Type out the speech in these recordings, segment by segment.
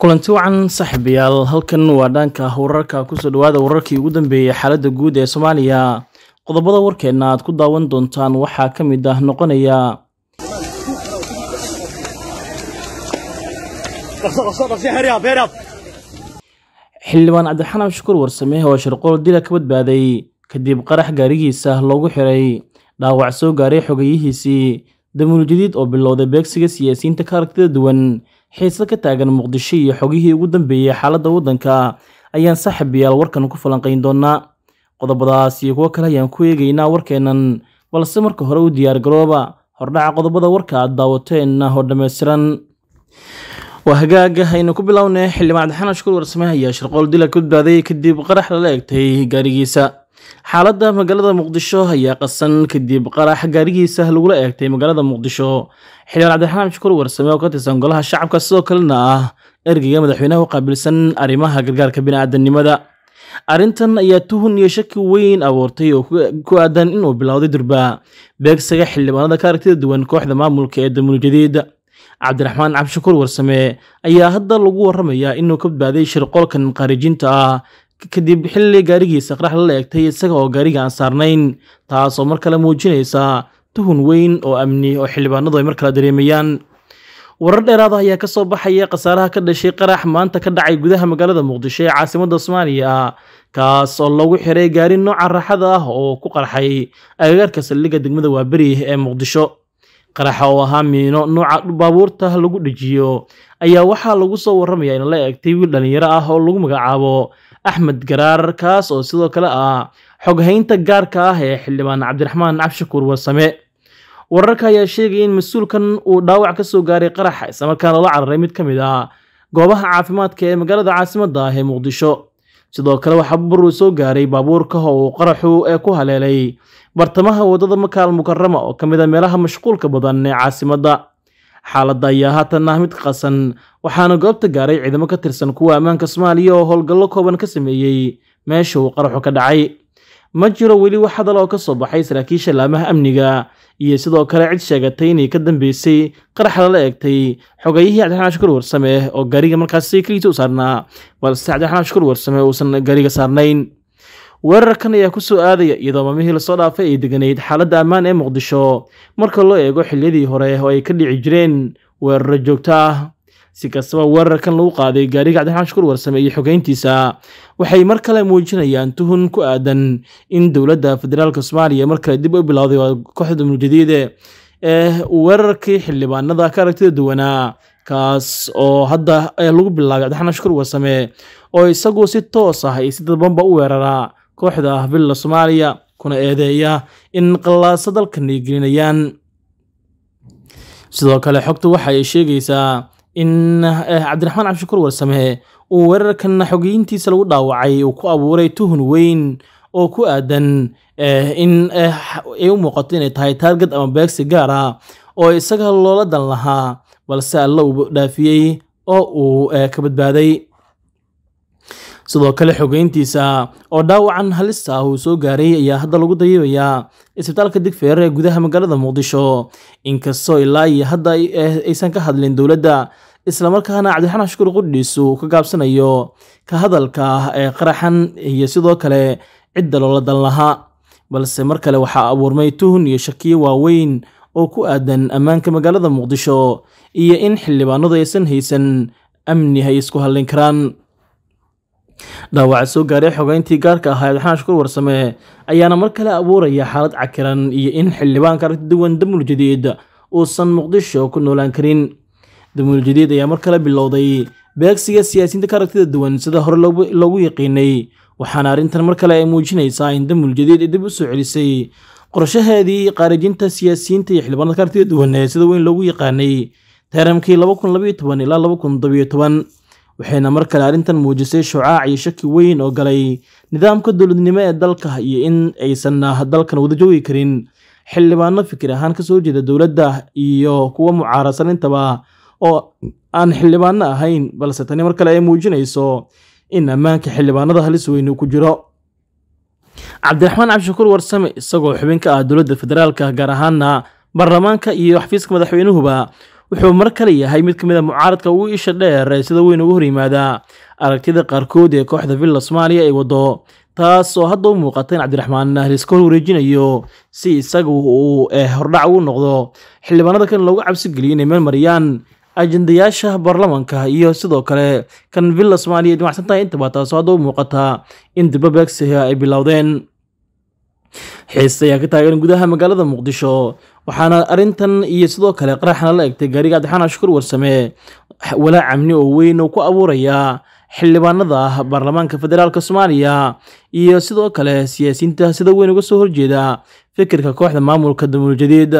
kulanti wacan saaxiibayaal halkan waa dhaanka wararka kusoo dhawaada wararkii ugu dambeeyey xaaladda guud ee soomaaliya qodobada warkeenna aad ku daawan doontaan waxaa ka mid ah noqonaya xildhibaan cabdixanaam shukur warsame oo shirqool dila ka badbaaday kadib qarax gaarigiisa loogu xiray dhaawac soo gaaray xogeyihiisii damuuljadiid oo bilowday beegsiga siyaasiyiinta ka aragtida duwan xiise ka taagan muqdisho iyo xogihii ugu dambeeyey xaaladda waddanka ayaan saaxiibayaal warkan ku falanqayn doonaa qodobadaas iyo kuwo kale ayaan ku eegaynaa warkeennan balse marka hore u diyaargarooba hordhaca qodobada warka aad daawateen hoo dhammaystiran waa hagaaga aynu ku bilownay xildhibaan axmed shukuur warsameh ayaa shirqool dila ka badbaaday kadib qarax lala egtay gaarigiisa xaaladda magaalada muqdisho ayaa qasan kadib qarax gaarigiisa lagula eegtay magaalada muqdisho xildhibaan cabdiraxmaan shukuur warsame oo ka tirsan golaha shacabka sidoo kalena ah ergeyga madaxweynaha u qaabilsan arrimaha gargaarka bini'aadamnimada arrintan ayaa tuhun iyo shaki weyn abuurtay oo ku aadan inuu bilowday durba beegsaga xildhibaanada ka aragtida duwan kooxda maamulka ee damuul jadiid cabdiraxmaan cabdishakuur warsame ayaa hadda lagu warramayaa inuu ka badbaaday shirqoolkan khaariijinta ah kadib xilli gaarigiisa qarax la leegtay isaga oo gaariga aan saarnayn taasoo mar kale muujinaysa tuhun weyn oo amni oo xildhibaanadu ay mar kale dareemayaan warar dheeraada ah ayaa ka soo baxaya khasaaraha ka dhashay qarax maanta ka dhacay gudaha magaalada muqdisho ee caasimadda soomaaliya kaas oo lagu xiray gaari nooca raaxada ah oo ku qarxay agagaarka saldhigga degmada waaberi ee muqdisho qaraxa oo ahaa miino nooca baabuurta lagu dhejiyo ayaa waxaa lagu soo warramaya in la eegtay wiil dhallinyaro ah oo lagu magacaabo axmed garaar kaas oo sidoo kale ah xoghaynta gaarka ah ee xildhibaan cabdiraxmaan cabshakuur warsame wararka ayaa sheegaya in mas-uulkan uu dhaawac ka soo gaaray qaraxa islamarkaan loola cararay mid ka mid ah goobaha caafimaadka ee magaalada caasimadda ah ee muqdisho sidoo kale waxaa buruu soo gaaray baabuurka oo uu qaraxu ee ku haleelay bartamaha waddada makaal mukarama oo ka mid a ah meelaha mashquulka badan ee caasimadda xaaladda ayaa haatan ah mid qasan waxaana goobta gaaray ciidamo ka tirsan kuwa ammaanka soomaaliya oo howlgallo kooban ka sameeyey meesha uu qaraxu ka dhacay ma jiro weli wax hadal oo ka soo baxay saraakiisha laamaha amniga iyo sidoo kale cid sheegatay inay ka dambeysay qaraxa lala eegtay xogeeyihii cabdiraxmaan shukur warsame oo gaariga markaasi keligiisa u saarnaa balse cabdiraxmaan shukur warsame uusan gaariga saarnayn weerarkan ayaa ku soo aadaya iyadoo maamihii lasoo dhaafay ay deganayd xaaladda ammaan ee muqdisho marka loo eego xilyadii hore oo ay ka dhici jireen weeraro joogto ah si kastaba weerarkan lagu qaaday gaariga cabdiraxmaan shukuur warsame iyo xogeyntiisa waxay mar kale muujinayaan tuhun ku aadan in dowladda federaalka soomaaliya mar kale dib u bilowday waa kooxda murjadiide ee weerarkii xildhibaanada ka aragtida duwanaa kaas oo hadda lagu bilaabay cabdiraxmaan shukuur warsame oo isagu si toos ah iyo si dadbanba u weeraraa kooxda ah villa soomaaliya kuna eedeeya in qallaasa dalkan gelinayaan sidoo kale xogta waxa ay sheegaysaa in eh, cabdiraxmaan cabshakuur warsamee uu weerarkan xogeyiintiisa lagu dhaawacay uu ku abuuray tuhun weyn oo ku aadan eh, in eh, ay u muuqato inay tahay taargad ama beegsi gaar ah oo isaga loola dan lahaa balse alla uu dhaafiyey oo uu ka badbaaday sidoo kale xogeyntiisa oo dhaawacan halista ah uu soo gaaray ayaa hadda lagu dayibayaa isbitaalka digfeer ee gudaha magaalada muqdisho inkastoo ilaa iyo hadda eh, aysan ka hadlin dowladda islamarkaana cabdiraxmaan shukur qudhiisu ka gaabsanayo ka hadalka ah ee qaraxan iyo sidoo kale cidda loola dan lahaa balse mar kale waxaa abuurmay tuhun iyo shakiyo waaweyn oo ku aadan ammaanka magaalada muqdisho iyo in xildhibaanadu aysan haysan amni ay isku hadlin karaan dhaawaca soo gaaray xogeyntii gaarka ahaa eed xanaashkur warsame ayaana mar kale abuuraya xaalad cakiran iyo in xildhibaanka aragti duwan damul jadiid uusan muqdisho ku noolaan karin damul jadiid ayaa mar kale bilowday beegsiga siyaasiyiinta ka aragtida duwan sida hore loogu yaqiinay waxaana arrintan mar kale ay muujinaysaa in damul jadiid ay dib u soo celisay qorshaheedii qaarijinta siyaasiyiinta iyo xildhibaanada ka aragtida duwan ee sida weyn loogu yaqaanay teeramkii laba kun toban ilaa laba kun toban waxayna mar kale arrintan muujisay shucaac iyo shaki weyn oo galay nidaamka dowladnimo ee dalka iyo in aysanna ah, dalkan wada joogi karin xildhibaano fikir ahaan ka soo jeeda dowladda iyo kuwo mucaarasan intaba oo aan xildhibaano ahayn balse tani mar kale ay muujinayso in ammaanka xildhibaanada halis weyni ku jiro cabdiraxmaan cabdishakuur warsame isagoo xubin ka ah dowladda federaalka gaar ahaana baarlamaanka iyo xafiiska madaxweynuhuba wuxuu mar kale yahay mid ka mid a ah mucaaradka ugu isha dheer ee sida weyn ugu hor yimaadaa aragtida qaarkood ee kooxda villa soomaaliya ay waddo taasoo hadda u muuqata in cabdiraxmaan nahris ka horwareejinayo si isagu uu eh hordhac ugu noqdo xildhibaanada kan loogu cabsi cabsigeliyay inay meel mariyaan ajendayaasha baarlamanka iyo sidoo kale kan villa soomaaliya ay dhimacsan tahay intaba taasoo hadda u muuqata in dibabegsiha ay bilowdeen xiis ayaa ka taagan gudaha magaalada muqdisho waxaana arintan iyo sidoo kale qaraxna la egtay gaariga abdixaan shukur warsame walaa camni oo weyn oo ku abuuraya xildhibaanada ah baarlamaanka federaalka soomaaliya iyo sidoo kale siyaasiyiinta sida weyn uga soo horjeeda fikirka kooxda maamulka damuuljadiid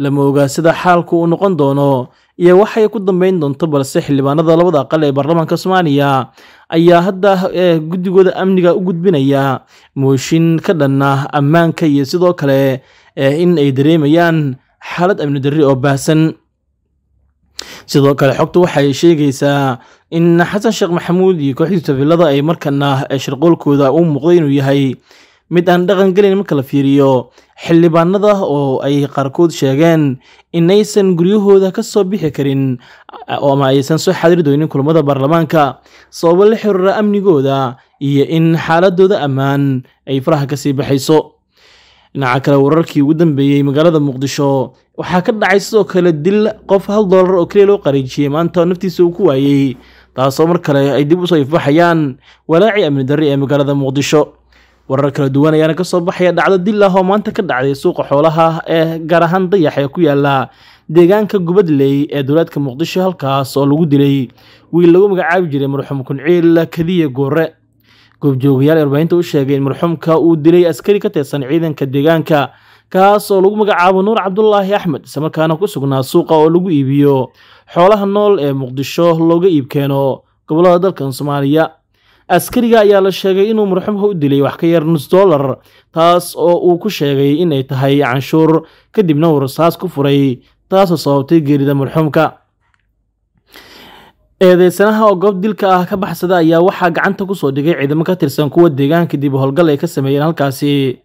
lama ogaa sida xaalku uu noqon doono iyo waxay ku dambeyn doonto balse xildhibaanada labada aqal ee baarlamaanka soomaaliya ayaa hadda guddigooda amniga u gudbinaya mooshin ka dhanna ammaanka iyo sidoo kale in ay dareemayaan xaalad amni darri oo baahsan sidoo kale xogta waxay sheegaysaa in xasan sheekh maxamuud iyo kooxdii tafilada ay markana sharqoolkooda u muuqday inuu yahay mid aan dhaqan gelin marka la fiiriyo xildhibaanada oo ay qaarkood sheegeen inaysan guryahooda ka soo bixi karin oo ama aysan soo xadiri doonin kulamada baarlamaanka sababo la xiriira amnigooda iyo in xaaladooda ammaan ay faraha kasii baxayso dhinaca kale wararkii ugu dambeeyey magaalada muqdisho waxaa ka dhacay sidoo kale dil qof hal doolar oo keliya loo qariijiyey maanta naftiisa uu ku waayey taasoo mar kale ay dib u soo ifbaxayaan walaacii amni darri ee magaalada muqdisho warar kala duwan ayaana ka soo baxaya dhacdo dil ah oo maanta ka dhacday suuqa xoolaha ee gaar ahaan dayax ee ku yaala deegaanka gubadley ee dowlaadka muqdisho halkaas oo lagu dilay wiil lagu magacaabi jiray marxuum kunciil kadiya goore goobjoogayaal warbaahinta u sheegay in marxuumka uu dilay askari ka tirsan ciidanka deegaanka kaas oo lagu magacaabo nuur cabdulaahi axmed islamarkaana ku sugnaa suuqa oo lagu iibiyo xoolaha nool ee muqdisho looga iibkeeno gobolada dalkan soomaaliya askariga ayaa la sheegay inuu marxuumka u dilay wax ka yar nus dollar taas oo uu ku sheegay inay tahay canshuur kadibna uu rasaas ku furay taasoo sababtay geerida marxuumka eedeysanaha oo goob dilka ah ka baxsada ayaa waxaa gacanta kusoo dhigay ciidamo ka tirsan kuwa deegaanka dib howlgal ay ka sameeyeen halkaasi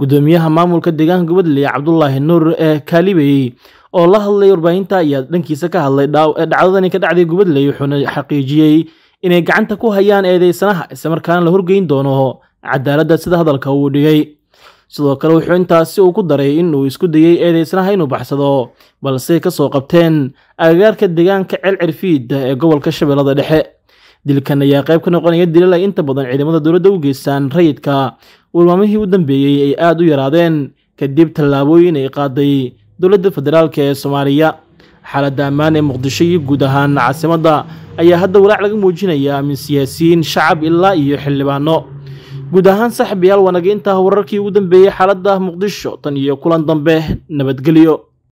gudoomiyaha maamulka deegaanka gubadley cabdulaahi nuur ee kaalibey oo la hadlay warbaahinta ayaa dhankiisa ka hadlay dhacdadani ka dhacday gubadley wuxuuna xaqiijiyey inay gacanta ku hayaan eedeysanaha islamarkaana la horgeyn doono cadaaladda sida hadalka uu dhigay sidoo kale wuxuu intaasi uu ku daray inuu isku dayey eedeysanaha inuu baxsado balse ka soo qabteen agagaarka deegaanka celcirfiidda ee gobolka shabeellada dhexe dilkan ayaa qayb ka noqonaya dilal ay inta badan ciidamada dowladda u geystaan rayidka warmaamihii u dambeeyey ay aad u yaraadeen kadib tallaabooyin ay qaaday dowladda federaalk ee soomaaliya xaaladda ammaan ee muqdisho iyo guud ahaan caasimadda ayaa hadda walaac laga muujinayaa min siyaasiyiin shacab ilaa iyo xildhibaano guud ahaan saxbiyaal wanaga intaa wararkii ugu dambeeyey xaaladda muqdisho tan iyo kulan dambe nabadgelyo